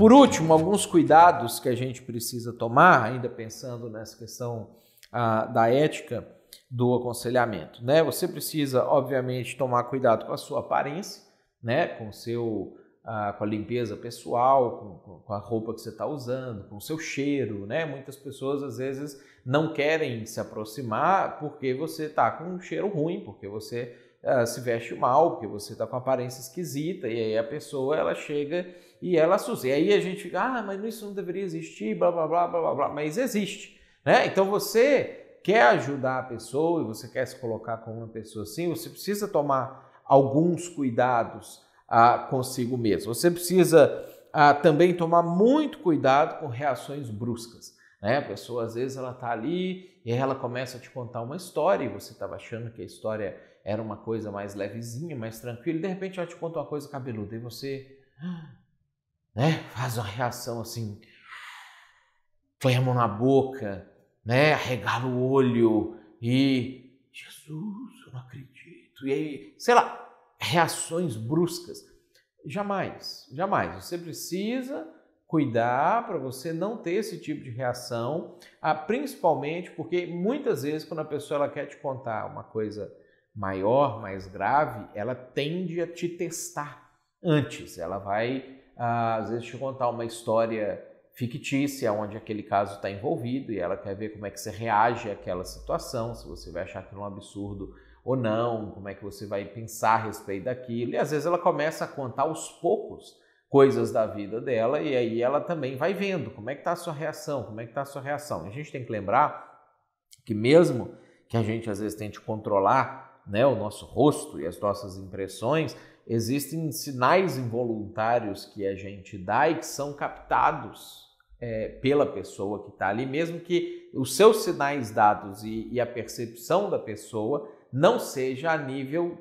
Por último, alguns cuidados que a gente precisa tomar, ainda pensando nessa questão ah, da ética do aconselhamento. Né? Você precisa, obviamente, tomar cuidado com a sua aparência, né? com, seu, ah, com a limpeza pessoal, com, com a roupa que você está usando, com o seu cheiro. Né? Muitas pessoas, às vezes, não querem se aproximar porque você está com um cheiro ruim, porque você se veste mal, porque você está com aparência esquisita, e aí a pessoa ela chega e ela assusta. E aí a gente fica, ah, mas isso não deveria existir, blá blá blá blá blá, mas existe. Né? Então você quer ajudar a pessoa e você quer se colocar como uma pessoa assim, você precisa tomar alguns cuidados ah, consigo mesmo. Você precisa ah, também tomar muito cuidado com reações bruscas. Né? A pessoa às vezes ela está ali e ela começa a te contar uma história e você estava achando que a história era uma coisa mais levezinha, mais tranquila, de repente ela te conta uma coisa cabeluda e você né, faz uma reação assim, põe a mão na boca, né, arregala o olho e Jesus, eu não acredito. E aí, sei lá, reações bruscas. Jamais, jamais. Você precisa cuidar para você não ter esse tipo de reação, ah, principalmente porque muitas vezes quando a pessoa ela quer te contar uma coisa maior, mais grave, ela tende a te testar antes. Ela vai, ah, às vezes, te contar uma história fictícia onde aquele caso está envolvido e ela quer ver como é que você reage àquela situação, se você vai achar aquilo um absurdo ou não, como é que você vai pensar a respeito daquilo. E às vezes ela começa a contar aos poucos coisas da vida dela e aí ela também vai vendo como é que está a sua reação, como é que está a sua reação. A gente tem que lembrar que mesmo que a gente às vezes tente controlar né, o nosso rosto e as nossas impressões, existem sinais involuntários que a gente dá e que são captados é, pela pessoa que está ali, mesmo que os seus sinais dados e, e a percepção da pessoa não seja a nível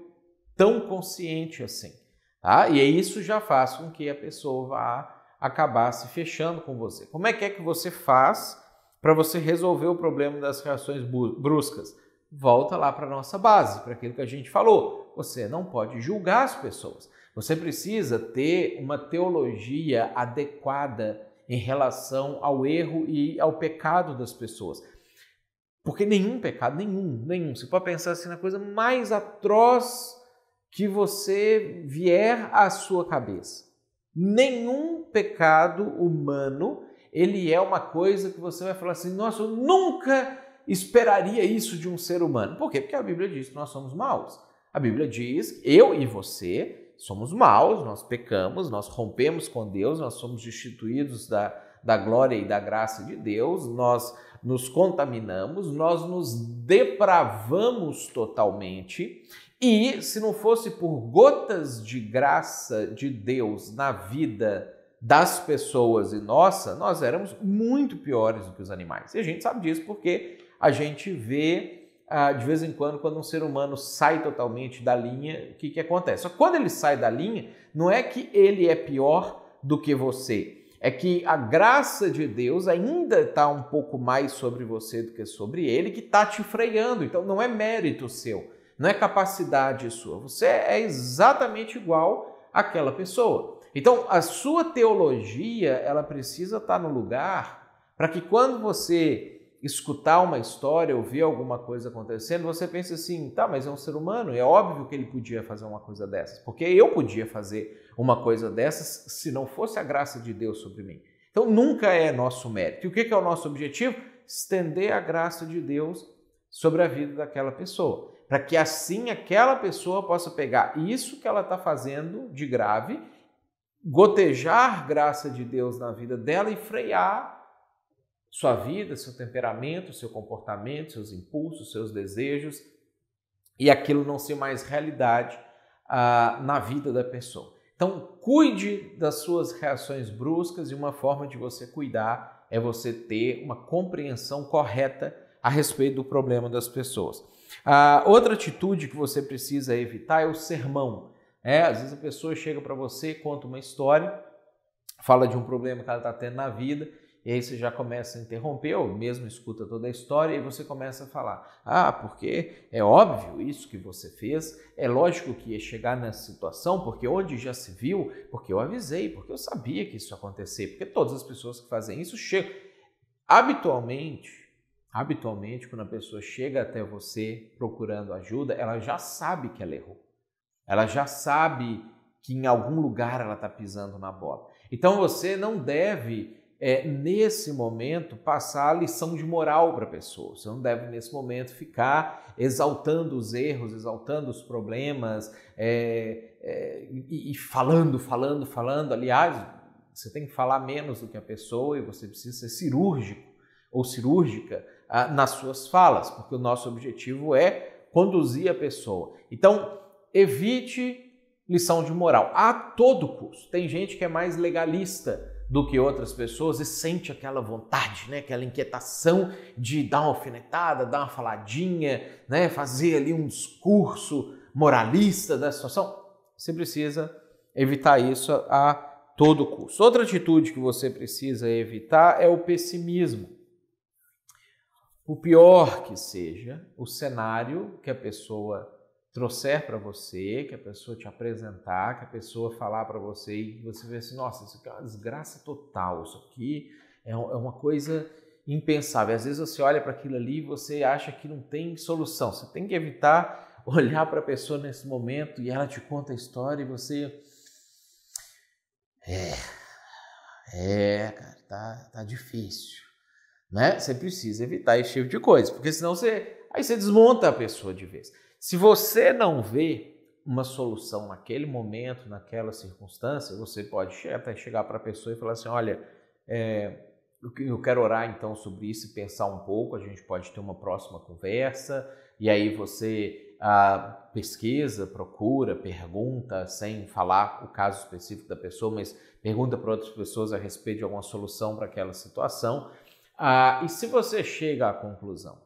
tão consciente assim. Tá? E isso já faz com que a pessoa vá acabar se fechando com você. Como é que é que você faz para você resolver o problema das reações bruscas? volta lá para a nossa base, para aquilo que a gente falou. Você não pode julgar as pessoas. Você precisa ter uma teologia adequada em relação ao erro e ao pecado das pessoas. Porque nenhum pecado, nenhum, nenhum. Você pode pensar assim na coisa mais atroz que você vier à sua cabeça. Nenhum pecado humano, ele é uma coisa que você vai falar assim, nossa, eu nunca esperaria isso de um ser humano? Por quê? Porque a Bíblia diz que nós somos maus. A Bíblia diz: que eu e você somos maus, nós pecamos, nós rompemos com Deus, nós somos destituídos da, da glória e da graça de Deus, nós nos contaminamos, nós nos depravamos totalmente. E se não fosse por gotas de graça de Deus na vida das pessoas e nossa, nós éramos muito piores do que os animais. E a gente sabe disso porque a gente vê ah, de vez em quando, quando um ser humano sai totalmente da linha, o que, que acontece? Só que quando ele sai da linha, não é que ele é pior do que você, é que a graça de Deus ainda está um pouco mais sobre você do que sobre ele, que está te freando. Então não é mérito seu, não é capacidade sua. Você é exatamente igual àquela pessoa. Então a sua teologia ela precisa estar tá no lugar para que quando você escutar uma história, ouvir alguma coisa acontecendo, você pensa assim, tá, mas é um ser humano, é óbvio que ele podia fazer uma coisa dessas, porque eu podia fazer uma coisa dessas se não fosse a graça de Deus sobre mim. Então nunca é nosso mérito. E o que é o nosso objetivo? Estender a graça de Deus sobre a vida daquela pessoa, para que assim aquela pessoa possa pegar isso que ela está fazendo de grave, gotejar graça de Deus na vida dela e frear sua vida, seu temperamento, seu comportamento, seus impulsos, seus desejos, e aquilo não ser mais realidade ah, na vida da pessoa. Então, cuide das suas reações bruscas e uma forma de você cuidar é você ter uma compreensão correta a respeito do problema das pessoas. Ah, outra atitude que você precisa evitar é o sermão. É, às vezes a pessoa chega para você, conta uma história, fala de um problema que ela está tendo na vida e aí você já começa a interromper, ou mesmo escuta toda a história, e você começa a falar: ah, porque é óbvio isso que você fez, é lógico que ia chegar nessa situação, porque onde já se viu, porque eu avisei, porque eu sabia que isso ia acontecer, porque todas as pessoas que fazem isso chegam. Habitualmente, habitualmente, quando a pessoa chega até você procurando ajuda, ela já sabe que ela errou. Ela já sabe que em algum lugar ela está pisando na bola. Então você não deve é, nesse momento, passar a lição de moral para a pessoa. Você não deve, nesse momento, ficar exaltando os erros, exaltando os problemas é, é, e, falando, falando, falando. Aliás, você tem que falar menos do que a pessoa e você precisa ser cirúrgico ou cirúrgica ah, nas suas falas, porque o nosso objetivo é conduzir a pessoa. Então, evite lição de moral a todo custo. Tem gente que é mais legalista do que outras pessoas e sente aquela vontade, né? aquela inquietação de dar uma alfinetada, dar uma faladinha, né? fazer ali um discurso moralista da situação. Você precisa evitar isso a todo custo. Outra atitude que você precisa evitar é o pessimismo. O pior que seja o cenário que a pessoa trouxer para você, que a pessoa te apresentar, que a pessoa falar para você e você vê assim, nossa, isso aqui é uma desgraça total, isso aqui é, é uma coisa impensável. Às vezes você olha para aquilo ali e você acha que não tem solução. Você tem que evitar olhar para a pessoa nesse momento e ela te conta a história e você é, é, cara, tá, tá difícil, né? Você precisa evitar esse tipo de coisa, porque senão você aí você desmonta a pessoa de vez. Se você não vê uma solução naquele momento, naquela circunstância, você pode até chegar para a pessoa e falar assim: olha, é, eu quero orar então sobre isso e pensar um pouco, a gente pode ter uma próxima conversa, e aí você ah, pesquisa, procura, pergunta, sem falar o caso específico da pessoa, mas pergunta para outras pessoas a respeito de alguma solução para aquela situação. Ah, e se você chega à conclusão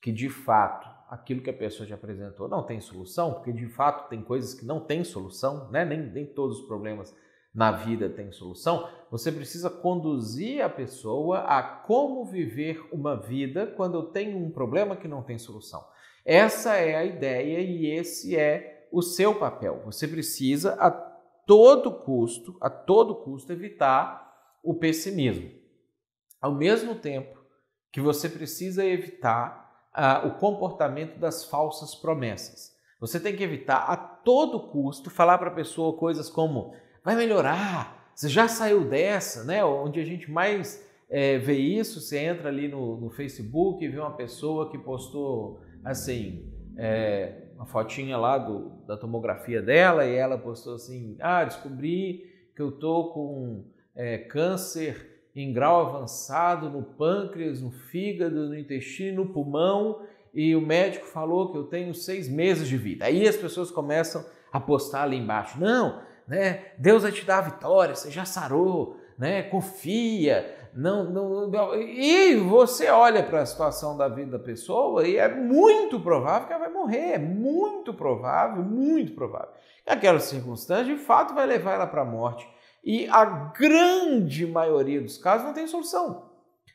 que de fato aquilo que a pessoa já apresentou não tem solução, porque de fato tem coisas que não têm solução, né? nem, nem todos os problemas na vida têm solução, você precisa conduzir a pessoa a como viver uma vida quando eu tenho um problema que não tem solução. Essa é a ideia e esse é o seu papel. Você precisa a todo custo, a todo custo evitar o pessimismo. Ao mesmo tempo que você precisa evitar ah, o comportamento das falsas promessas. Você tem que evitar a todo custo falar para a pessoa coisas como vai melhorar, você já saiu dessa, né? Onde a gente mais é, vê isso, você entra ali no, no, Facebook e vê uma pessoa que postou assim. É, uma fotinha lá do, da tomografia dela e ela postou assim: Ah, descobri que eu tô com é, câncer em grau avançado no pâncreas, no fígado, no intestino, no pulmão, e o médico falou que eu tenho seis meses de vida. Aí as pessoas começam a postar ali embaixo: não, né? Deus vai te dar a vitória, você já sarou, né? Confia. Não, não, não. E você olha para a situação da vida da pessoa e é muito provável que ela vai morrer, é muito provável, muito provável. aquela circunstância de fato vai levar ela para a morte. E a grande maioria dos casos não tem solução.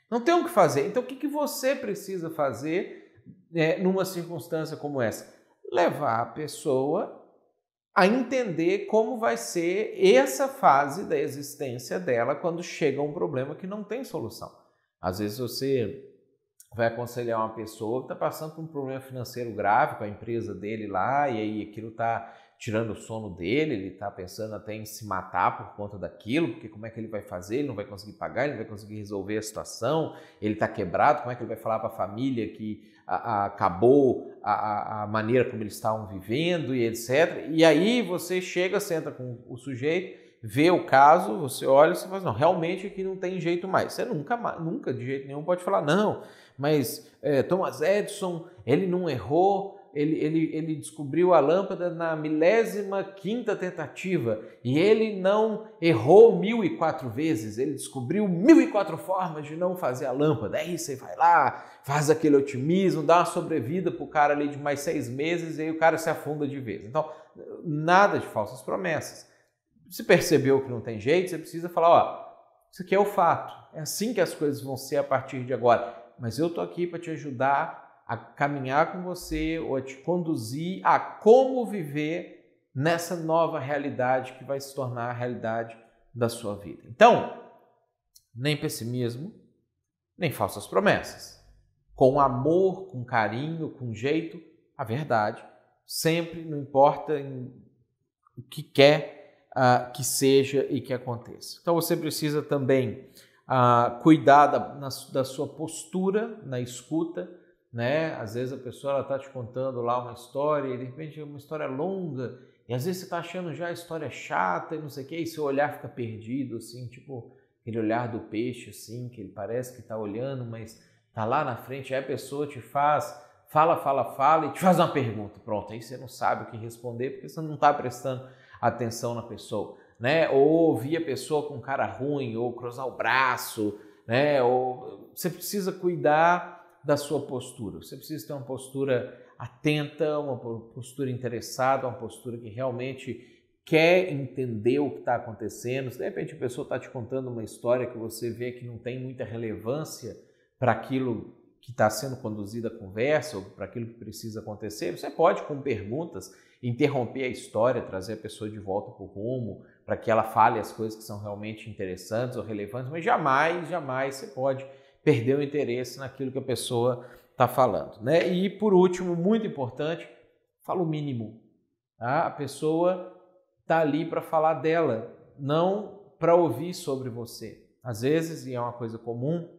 Não tem o que fazer. Então, o que, que você precisa fazer né, numa circunstância como essa? Levar a pessoa a entender como vai ser essa fase da existência dela quando chega um problema que não tem solução. Às vezes você vai aconselhar uma pessoa que está passando por um problema financeiro grave com a empresa dele lá, e aí aquilo está tirando o sono dele, ele está pensando até em se matar por conta daquilo, porque como é que ele vai fazer? Ele não vai conseguir pagar, ele não vai conseguir resolver a situação, ele está quebrado, como é que ele vai falar para a família que a, a, acabou a, a, maneira como eles estavam vivendo e etc. E aí você chega, senta com o sujeito, vê o caso, você olha e você fala, assim, não, realmente aqui não tem jeito mais. Você nunca, nunca de jeito nenhum pode falar, não, mas é, Thomas Edison, ele não errou, ele, ele, ele descobriu a lâmpada na milésima quinta tentativa e ele não errou mil e quatro vezes, ele descobriu mil e quatro formas de não fazer a lâmpada. Aí é você vai lá, faz aquele otimismo, dá uma sobrevida para o cara ali de mais seis meses e aí o cara se afunda de vez. Então, nada de falsas promessas. Se percebeu que não tem jeito, você precisa falar, ó, isso aqui é o fato, é assim que as coisas vão ser a partir de agora. Mas eu tô aqui para te ajudar a caminhar com você ou a te conduzir a como viver nessa nova realidade que vai se tornar a realidade da sua vida. Então, nem pessimismo, nem falsas promessas. Com amor, com carinho, com jeito, a verdade. Sempre, não importa o que quer uh, que seja e que aconteça. Então você precisa também uh, cuidar da, na, da sua postura na escuta né? Às vezes a pessoa está te contando lá uma história e de repente é uma história longa e às vezes você está achando já a história chata e não sei o que, e seu olhar fica perdido, assim, tipo aquele olhar do peixe, assim, que ele parece que está olhando, mas está lá na frente, aí a pessoa te faz, fala, fala, fala e te faz uma pergunta. Pronto, aí você não sabe o que responder porque você não está prestando atenção na pessoa, né? Ou ouvir a pessoa com cara ruim, ou cruzar o braço, né? Ou você precisa cuidar da sua postura. Você precisa ter uma postura atenta, uma postura interessada, uma postura que realmente quer entender o que está acontecendo. Se de repente a pessoa está te contando uma história que você vê que não tem muita relevância para aquilo que está sendo conduzida a conversa ou para aquilo que precisa acontecer, você pode, com perguntas, interromper a história, trazer a pessoa de volta para o rumo, para que ela fale as coisas que são realmente interessantes ou relevantes, mas jamais, jamais você pode perder o interesse naquilo que a pessoa está falando. Né? E por último, muito importante, fala o mínimo. Tá? A pessoa está ali para falar dela, não para ouvir sobre você. Às vezes, e é uma coisa comum,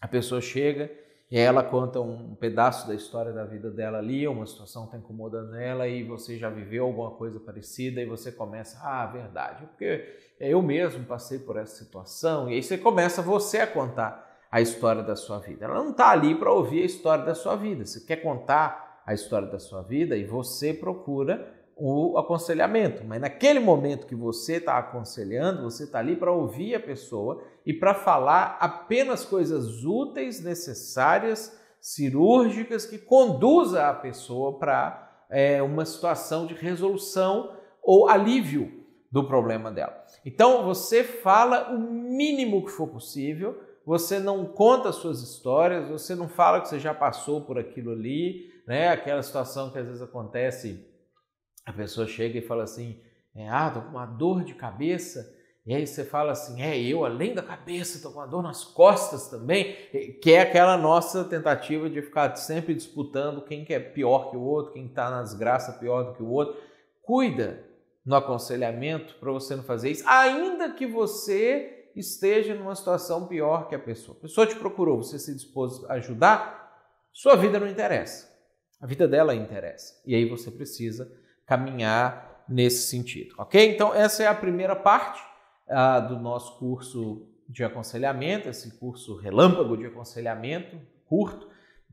a pessoa chega e ela conta um pedaço da história da vida dela ali, uma situação está incomodando ela e você já viveu alguma coisa parecida e você começa, ah, verdade, porque eu mesmo passei por essa situação. E aí você começa você a contar a história da sua vida. Ela não está ali para ouvir a história da sua vida. Você quer contar a história da sua vida e você procura o aconselhamento. Mas naquele momento que você está aconselhando, você está ali para ouvir a pessoa e para falar apenas coisas úteis, necessárias, cirúrgicas que conduza a pessoa para é, uma situação de resolução ou alívio do problema dela. Então você fala o mínimo que for possível você não conta suas histórias, você não fala que você já passou por aquilo ali, né? Aquela situação que às vezes acontece, a pessoa chega e fala assim, é, ah, tô com uma dor de cabeça, e aí você fala assim, é, eu além da cabeça tô com uma dor nas costas também, que é aquela nossa tentativa de ficar sempre disputando quem que é pior que o outro, quem está nas graças pior do que o outro. Cuida no aconselhamento para você não fazer isso, ainda que você esteja numa situação pior que a pessoa. A pessoa te procurou, você se dispôs a ajudar, sua vida não interessa. A vida dela interessa. E aí você precisa caminhar nesse sentido, ok? Então, essa é a primeira parte ah, do nosso curso de aconselhamento, esse curso relâmpago de aconselhamento curto,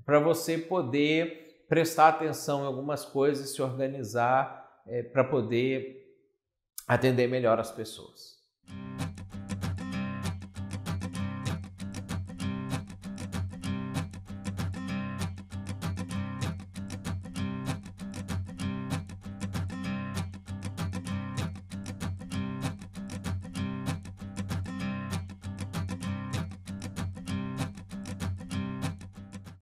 para você poder prestar atenção em algumas coisas e se organizar é, eh, para poder atender melhor as pessoas.